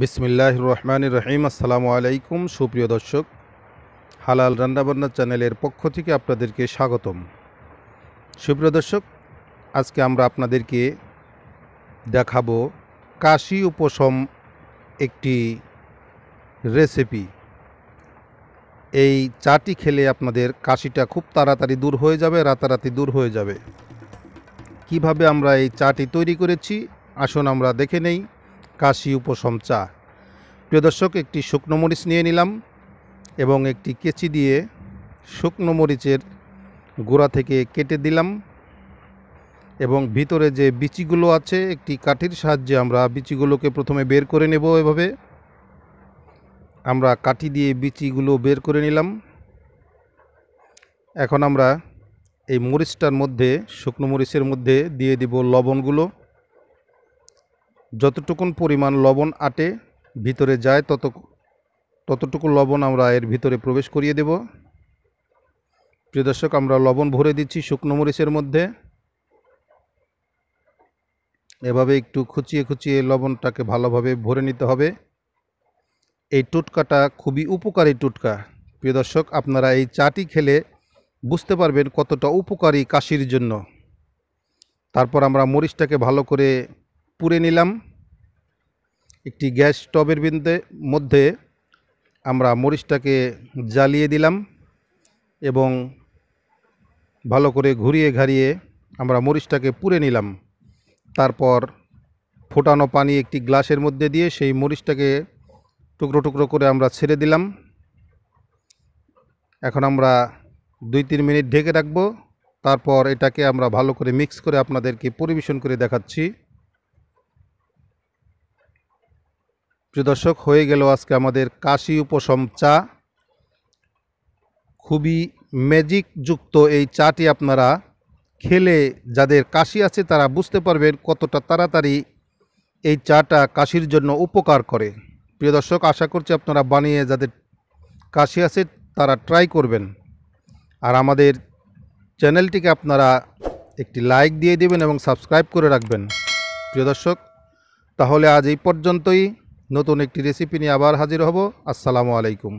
বিসমিল্লাহ রহমান রহিম আসসালামু আলাইকুম সুপ্রিয় দর্শক হালাল রান্নাবান্না চ্যানেলের পক্ষ থেকে আপনাদেরকে স্বাগতম সুপ্রিয় দর্শক আজকে আমরা আপনাদেরকে দেখাবো কাশি উপশম একটি রেসিপি এই চাটি খেলে আপনাদের কাশিটা খুব তাড়াতাড়ি দূর হয়ে যাবে রাতারাতি দূর হয়ে যাবে কিভাবে আমরা এই চাটি তৈরি করেছি আসুন আমরা দেখে নেই কাশি উপশম চা প্রিয় দর্শক একটি শুকনো মরিচ নিয়ে নিলাম এবং একটি কেচি দিয়ে শুকনো মরিচের গোড়া থেকে কেটে দিলাম এবং ভিতরে যে বিচিগুলো আছে একটি কাঠির সাহায্যে আমরা বিচিগুলোকে প্রথমে বের করে নেব এভাবে আমরা কাঠি দিয়ে বিচিগুলো বের করে নিলাম এখন আমরা এই মরিচটার মধ্যে শুকনো মরিচের মধ্যে দিয়ে দিব লবণগুলো যতটুকুন পরিমাণ লবণ আটে ভিতরে যায় তত ততটুকু লবণ আমরা এর ভিতরে প্রবেশ করিয়ে দেব প্রিয় দর্শক আমরা লবণ ভরে দিচ্ছি শুকনো মরিচের মধ্যে এভাবে একটু খুচিয়ে খুচিয়ে লবণটাকে ভালোভাবে ভরে নিতে হবে এই টুটকাটা খুবই উপকারী টুটকা প্রিয় দর্শক আপনারা এই চাটি খেলে বুঝতে পারবেন কতটা উপকারী কাশির জন্য তারপর আমরা মরিচটাকে ভালো করে পুড়ে নিলাম একটি গ্যাস স্টোভের বিন্দে মধ্যে আমরা মরিচটাকে জ্বালিয়ে দিলাম এবং ভালো করে ঘুরিয়ে ঘাড়িয়ে আমরা মরিচটাকে পুড়ে নিলাম তারপর ফোটানো পানি একটি গ্লাসের মধ্যে দিয়ে সেই মরিচটাকে টুকরো টুকরো করে আমরা ছেড়ে দিলাম এখন আমরা দুই তিন মিনিট ঢেকে রাখবো তারপর এটাকে আমরা ভালো করে মিক্স করে আপনাদেরকে পরিবেশন করে দেখাচ্ছি প্রিয় দর্শক হয়ে গেল আজকে আমাদের কাশি উপশম চা খুবই ম্যাজিক যুক্ত এই চাটি আপনারা খেলে যাদের কাশি আছে তারা বুঝতে পারবেন কতটা তাড়াতাড়ি এই চাটা কাশির জন্য উপকার করে প্রিয় দর্শক আশা করছি আপনারা বানিয়ে যাদের কাশি আছে তারা ট্রাই করবেন আর আমাদের চ্যানেলটিকে আপনারা একটি লাইক দিয়ে দেবেন এবং সাবস্ক্রাইব করে রাখবেন প্রিয় দর্শক তাহলে আজ এই পর্যন্তই নতুন একটি রেসিপি নিয়ে আবার হাজির হব আসসালামু আলাইকুম